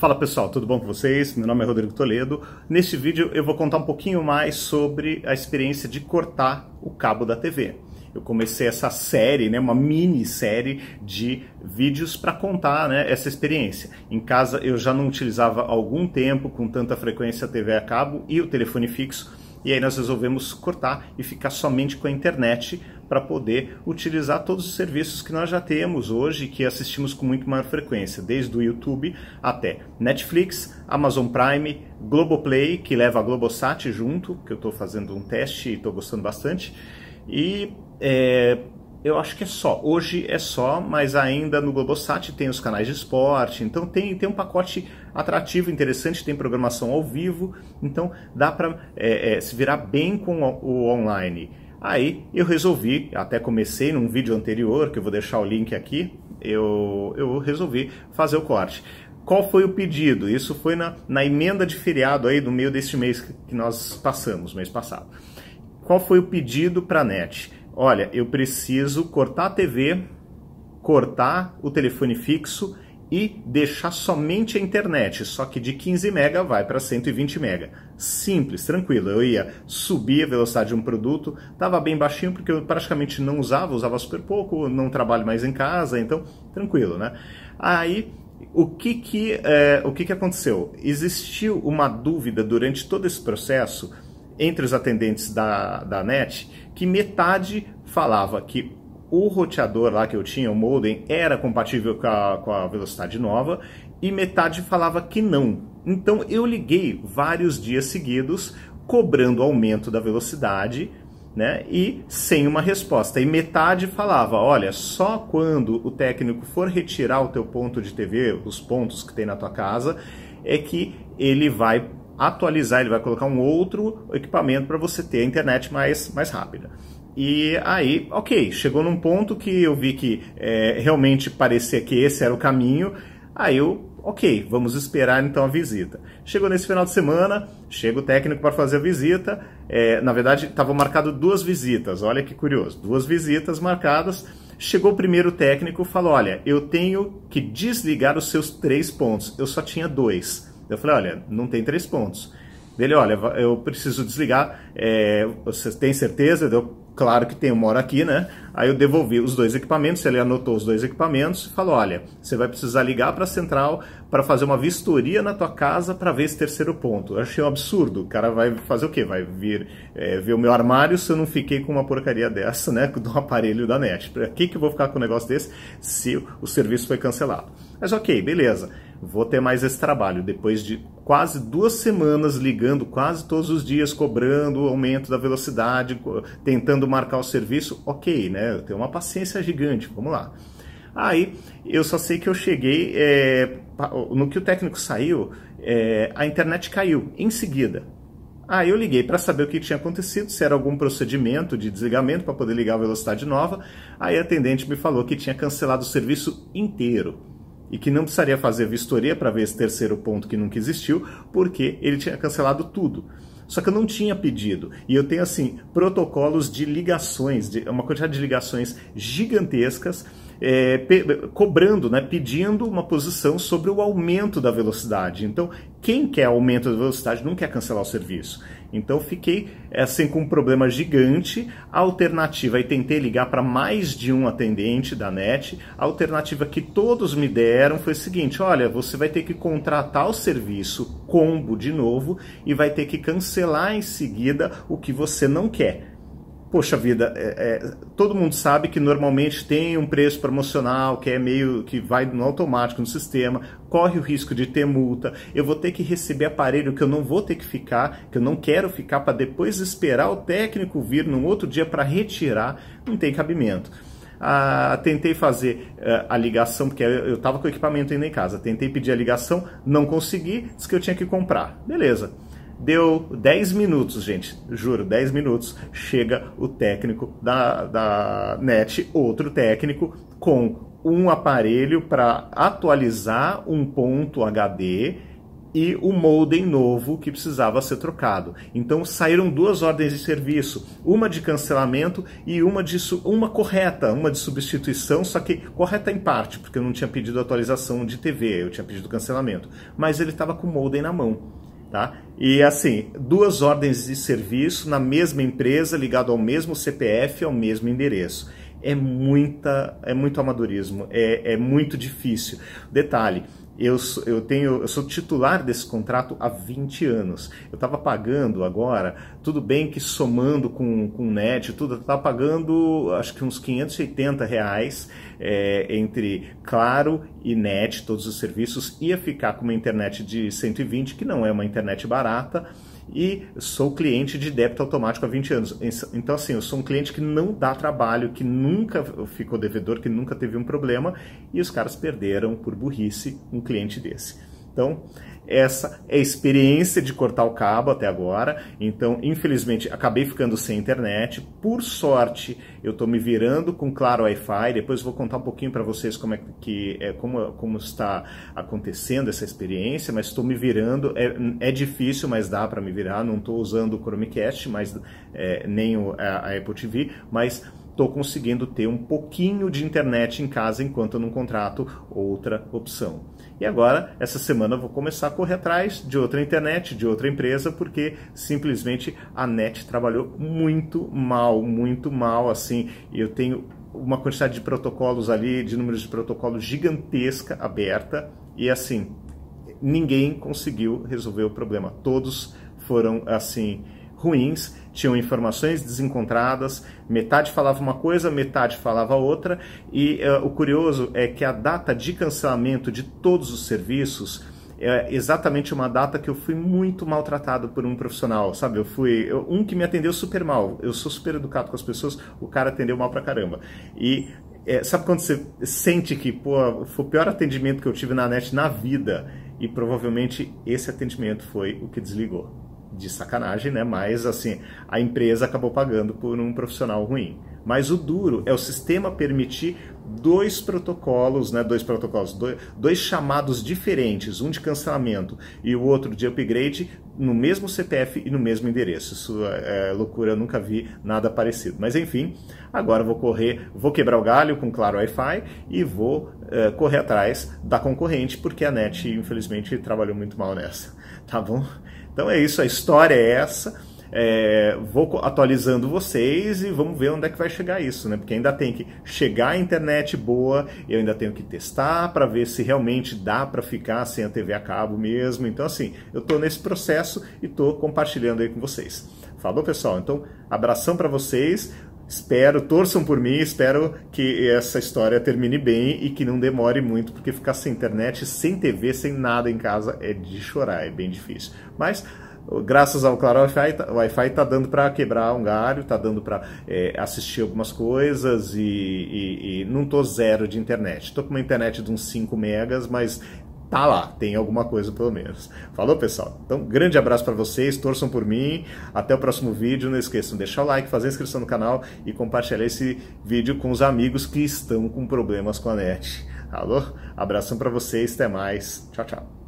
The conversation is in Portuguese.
Fala pessoal, tudo bom com vocês? Meu nome é Rodrigo Toledo. Neste vídeo eu vou contar um pouquinho mais sobre a experiência de cortar o cabo da TV. Eu comecei essa série, né, uma mini série de vídeos para contar né, essa experiência. Em casa eu já não utilizava há algum tempo com tanta frequência a TV a cabo e o telefone fixo, e aí nós resolvemos cortar e ficar somente com a internet para poder utilizar todos os serviços que nós já temos hoje que assistimos com muito maior frequência, desde o YouTube até Netflix, Amazon Prime, Globoplay, que leva a Globosat junto, que eu estou fazendo um teste e estou gostando bastante, e é, eu acho que é só. Hoje é só, mas ainda no Globosat tem os canais de esporte, então tem, tem um pacote atrativo, interessante, tem programação ao vivo, então dá para é, é, se virar bem com o, o online. Aí eu resolvi, até comecei num vídeo anterior, que eu vou deixar o link aqui, eu, eu resolvi fazer o corte. Qual foi o pedido? Isso foi na, na emenda de feriado aí do meio deste mês que nós passamos, mês passado. Qual foi o pedido para a NET? Olha, eu preciso cortar a TV, cortar o telefone fixo e deixar somente a internet, só que de 15 mega vai para 120 mega. Simples, tranquilo. Eu ia subir a velocidade de um produto, estava bem baixinho porque eu praticamente não usava, usava super pouco, não trabalho mais em casa, então tranquilo, né? Aí o que que, é, o que, que aconteceu? Existiu uma dúvida durante todo esse processo entre os atendentes da, da NET que metade falava que o roteador lá que eu tinha, o modem, era compatível com a, com a velocidade nova e metade falava que não. Então eu liguei vários dias seguidos cobrando aumento da velocidade né? E sem uma resposta. E metade falava: olha, só quando o técnico for retirar o teu ponto de TV, os pontos que tem na tua casa, é que ele vai atualizar, ele vai colocar um outro equipamento para você ter a internet mais, mais rápida. E aí, ok, chegou num ponto que eu vi que é, realmente parecia que esse era o caminho. Aí eu, ok, vamos esperar então a visita. Chegou nesse final de semana, chega o técnico para fazer a visita. É, na verdade, estavam marcado duas visitas, olha que curioso, duas visitas marcadas. Chegou o primeiro técnico falou: Olha, eu tenho que desligar os seus três pontos. Eu só tinha dois. Eu falei: Olha, não tem três pontos dele, olha, eu preciso desligar, é, você tem certeza? Eu, claro que tem, um mora aqui, né? Aí eu devolvi os dois equipamentos, ele anotou os dois equipamentos e falou: olha, você vai precisar ligar para a central para fazer uma vistoria na tua casa para ver esse terceiro ponto. Eu achei um absurdo. O cara vai fazer o quê? Vai vir é, ver o meu armário se eu não fiquei com uma porcaria dessa, né? Do aparelho da NET. Para que, que eu vou ficar com um negócio desse se o serviço foi cancelado? Mas ok, beleza vou ter mais esse trabalho. Depois de quase duas semanas ligando quase todos os dias, cobrando o aumento da velocidade, tentando marcar o serviço, ok, né? Eu tenho uma paciência gigante, vamos lá. Aí eu só sei que eu cheguei, é, no que o técnico saiu, é, a internet caiu em seguida. Aí eu liguei para saber o que tinha acontecido, se era algum procedimento de desligamento para poder ligar a velocidade nova. Aí a atendente me falou que tinha cancelado o serviço inteiro e que não precisaria fazer vistoria para ver esse terceiro ponto que nunca existiu, porque ele tinha cancelado tudo. Só que eu não tinha pedido. E eu tenho, assim, protocolos de ligações, de, uma quantidade de ligações gigantescas, é, cobrando, né, pedindo uma posição sobre o aumento da velocidade. Então, quem quer aumento da velocidade não quer cancelar o serviço. Então fiquei eh, assim com um problema gigante. A alternativa, e tentei ligar para mais de um atendente da NET, a alternativa que todos me deram foi o seguinte: olha, você vai ter que contratar o serviço combo de novo e vai ter que cancelar em seguida o que você não quer poxa vida, é, é, todo mundo sabe que normalmente tem um preço promocional que é meio que vai no automático no sistema, corre o risco de ter multa, eu vou ter que receber aparelho que eu não vou ter que ficar, que eu não quero ficar para depois esperar o técnico vir num outro dia para retirar, não tem cabimento. Ah, tentei fazer ah, a ligação, porque eu estava com o equipamento ainda em casa, tentei pedir a ligação, não consegui, disse que eu tinha que comprar. Beleza. Deu 10 minutos, gente, juro, 10 minutos. Chega o técnico da, da NET, outro técnico, com um aparelho para atualizar um ponto HD e o modem novo que precisava ser trocado. Então saíram duas ordens de serviço, uma de cancelamento e uma de uma correta, uma de substituição, só que correta em parte, porque eu não tinha pedido atualização de TV, eu tinha pedido cancelamento, mas ele estava com o modem na mão. Tá? E assim, duas ordens de serviço na mesma empresa, ligado ao mesmo CPF, ao mesmo endereço é muita, é muito amadorismo, é, é muito difícil. Detalhe, eu, eu, tenho, eu sou titular desse contrato há 20 anos. Eu estava pagando agora, tudo bem que somando com, com net, tudo, eu estava pagando acho que uns 580 reais é, entre Claro e net, todos os serviços, ia ficar com uma internet de 120, que não é uma internet barata e sou cliente de débito automático há 20 anos. Então, assim, eu sou um cliente que não dá trabalho, que nunca ficou devedor, que nunca teve um problema, e os caras perderam por burrice um cliente desse. Então, essa é a experiência de cortar o cabo até agora. Então, infelizmente, acabei ficando sem internet. Por sorte, eu estou me virando com claro Wi-Fi. Depois vou contar um pouquinho para vocês como é que é, como, como está acontecendo essa experiência, mas estou me virando. É, é difícil, mas dá para me virar. Não estou usando o Chromecast, mas é, nem o, a, a Apple TV, mas estou conseguindo ter um pouquinho de internet em casa enquanto eu não contrato outra opção. E agora, essa semana, eu vou começar a correr atrás de outra internet, de outra empresa, porque simplesmente a net trabalhou muito mal, muito mal, assim. Eu tenho uma quantidade de protocolos ali, de números de protocolos gigantesca aberta, e assim, ninguém conseguiu resolver o problema. Todos foram, assim, ruins, tinham informações desencontradas, metade falava uma coisa, metade falava outra, e uh, o curioso é que a data de cancelamento de todos os serviços é exatamente uma data que eu fui muito maltratado por um profissional, sabe? Eu fui eu, um que me atendeu super mal. Eu sou super educado com as pessoas, o cara atendeu mal pra caramba. E é, sabe quando você sente que, pô, foi o pior atendimento que eu tive na net na vida? E provavelmente esse atendimento foi o que desligou de sacanagem, né? Mas assim, a empresa acabou pagando por um profissional ruim. Mas o duro é o sistema permitir dois protocolos, né? Dois protocolos, dois, dois chamados diferentes, um de cancelamento e o outro de upgrade no mesmo CPF e no mesmo endereço. Isso é, é loucura, eu nunca vi nada parecido. Mas enfim, agora vou correr, vou quebrar o galho com Claro Wi-Fi e vou é, correr atrás da concorrente, porque a NET, infelizmente, trabalhou muito mal nessa. Tá bom? Então é isso, a história é essa. É, vou atualizando vocês e vamos ver onde é que vai chegar isso, né? Porque ainda tem que chegar a internet boa, eu ainda tenho que testar para ver se realmente dá para ficar sem a TV a cabo mesmo. Então, assim, eu estou nesse processo e estou compartilhando aí com vocês. Falou, pessoal? Então, abração para vocês espero, torçam por mim, espero que essa história termine bem e que não demore muito, porque ficar sem internet, sem TV, sem nada em casa é de chorar, é bem difícil. Mas graças ao Claro Wi-Fi, tá, Wi-Fi tá dando para quebrar um galho, tá dando para é, assistir algumas coisas e, e, e, não tô zero de internet. Tô com uma internet de uns 5 megas, mas tá lá, é, tem alguma coisa pelo menos. Falou, pessoal? Então, grande abraço para vocês, torçam por mim, até o próximo vídeo, não esqueçam de deixar o like, fazer inscrição no canal e compartilhar esse vídeo com os amigos que estão com problemas com a net. Alô? Abração para vocês, até mais. Tchau, tchau.